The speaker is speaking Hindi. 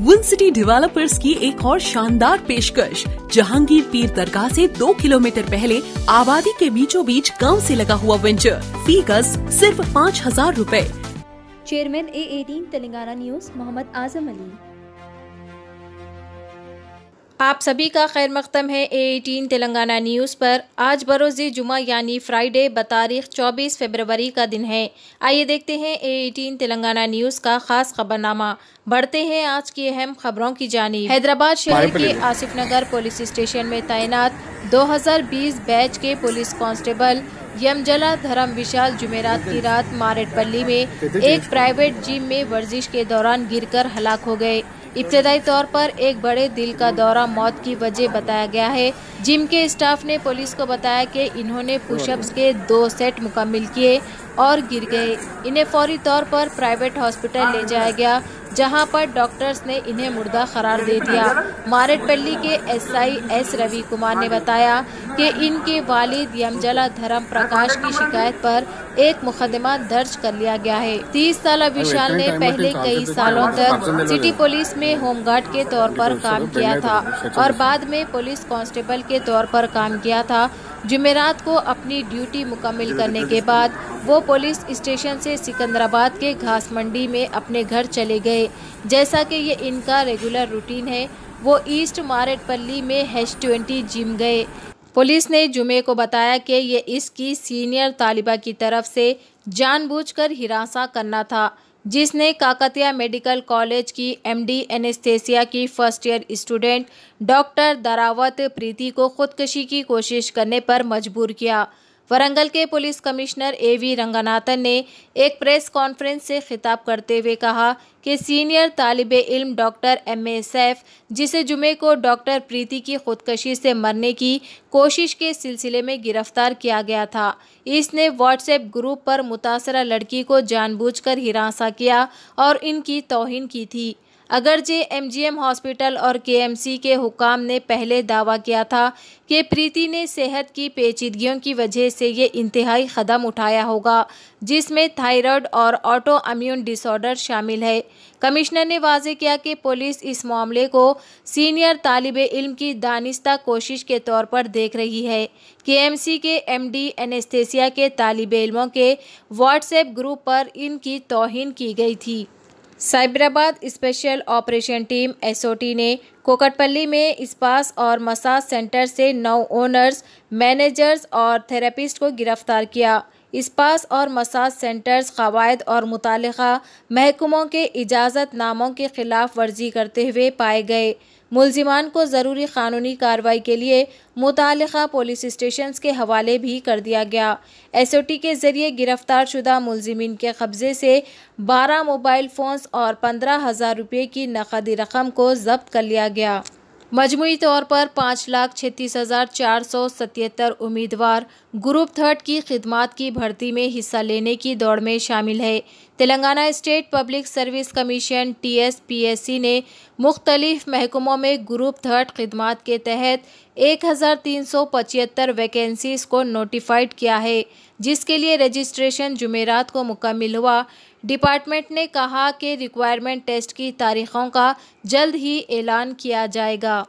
विन सिटी डेवलपर्स की एक और शानदार पेशकश जहांगीर पीर दरगाह से दो किलोमीटर पहले आबादी के बीचों बीच गांव से लगा हुआ वेंचर फीकस सिर्फ पाँच हजार रूपए chairman A eighteen Telangana news Mohammed Azam Ali आप सभी का खैर मकदम है ए एटीन तेलंगाना न्यूज़ पर आज बरोज़ जुमा यानी फ्राइडे बतारीख 24 फरवरी का दिन है आइए देखते हैं ए एटीन तेलंगाना न्यूज़ का खास खबरनामा बढ़ते हैं आज की अहम खबरों की जानी हैदराबाद शहर के आसिफ नगर पुलिस स्टेशन में तैनात 2020 बैच के पुलिस कांस्टेबल यमजला धर्म विशाल जुमेरात की रात मारेटपल्ली में एक प्राइवेट जिम में वर्जिश के दौरान कर हलाक हो गए इब्तदाई तौर पर एक बड़े दिल का दौरा मौत की वजह बताया गया है जिम के स्टाफ ने पुलिस को बताया कि इन्होंने पुशअप्स के दो सेट मुकम्मिल किए और गिर गए इन्हें फौरी तौर पर प्राइवेट हॉस्पिटल ले जाया गया जहां पर डॉक्टर्स ने इन्हें मुर्दा करार दे दिया मारेटपल्ली के एसआई एस रवि कुमार ने बताया कि इनके वालिद यमजला धर्म प्रकाश की शिकायत पर एक मुकदमा दर्ज कर लिया गया है तीस साल विशाल ने पहले तो कई तो सालों तक सिटी पुलिस में होमगार्ड के तौर पर काम किया था अच्छा और बाद में पुलिस कांस्टेबल के तौर पर काम किया था जुमेरात को अपनी ड्यूटी मुकम्मल करने के बाद वो पुलिस स्टेशन से सिकंदराबाद के घास मंडी में अपने घर चले गए जैसा कि ये इनका रेगुलर रूटीन है वो ईस्ट मारेटपल्ली में हैश ट्वेंटी जिम गए पुलिस ने जुमे को बताया कि ये इसकी सीनियर तालिबा की तरफ से जानबूझकर हिरासा करना था जिसने काकतिया मेडिकल कॉलेज की एमडी एनेस्थेसिया की first year student doctor Dharavath Preethi को खुदकशी की कोशिश करने पर मजबूर किया वरंगल के police commissioner A V Ranganathan ने एक प्रेस कॉन्फ्रेंस से खिताब करते हुए कहा कि सीनियर तालब इल्म डॉक्टर एम ए सैफ जिसे जुमे को डॉक्टर प्रीति की खुदकशी से मरने की कोशिश के सिलसिले में गिरफ्तार किया गया था इसने व्हाट्सएप ग्रुप पर मुतासरा लड़की को जानबूझकर हिरासा किया और इनकी तोहिन की थी अगरचे एमजीएम हॉस्पिटल और केएमसी के हुकाम ने पहले दावा किया था कि प्रीति ने सेहत की पेचीदगियों की वजह से ये इंतहाई कदम उठाया होगा जिसमें थायराइड और ऑटो अम्यून डिसऑर्डर शामिल है कमिश्नर ने वाजे किया कि पुलिस इस मामले को सीनियर तालब इल्म की दानिस्ता कोशिश के तौर पर देख रही है केएमसी के एमडी एनेस्थेसिया के तालब इलमों के व्हाट्सएप ग्रुप पर इनकी तोहन की गई थी Cyberabad special operation team SOT ने कोकटपल्ली में इस्पास और मसाज सेंटर से नौ ओनर्स मैनेजर्स और थेरेपिस्ट को गिरफ्तार किया इस्पास और मसाज सेंटर्स कवायद और मुतल महकमों के इजाज़त नामों के खिलाफ वर्जी करते हुए पाए गए मुलजिमान को ज़रूरी कानूनी कार्रवाई के लिए मुतल पुलिस स्टेशन के हवाले भी कर दिया गया एस ओ टी के ज़रिए गिरफ्तार शुदा मुलजिमीन के कब्ज़े से बारह मोबाइल फ़ोन्स और पंद्रह हज़ार रुपये की नकदी रकम को जब्त कर लिया गया मजमू तौर पर पाँच लाख छत्तीस हज़ार चार सौ सतहत्तर उम्मीदवार ग्रुप थर्ड की खिदमत की भर्ती में हिस्सा लेने की दौड़ में शामिल है Telangana state public service commission T S P S C ने मुख्तलिफ महकमों में ग्रुप थर्ड खिदमत के तहत एक हज़ार तीन सौ पचहत्तर वैकेंसीज़ को नोटिफाइड किया है जिसके लिए रजिस्ट्रेशन जुमेरात को मुकम्मल हुआ डिपार्टमेंट ने कहा कि रिक्वायरमेंट टेस्ट की तारीखों का जल्द ही ऐलान किया जाएगा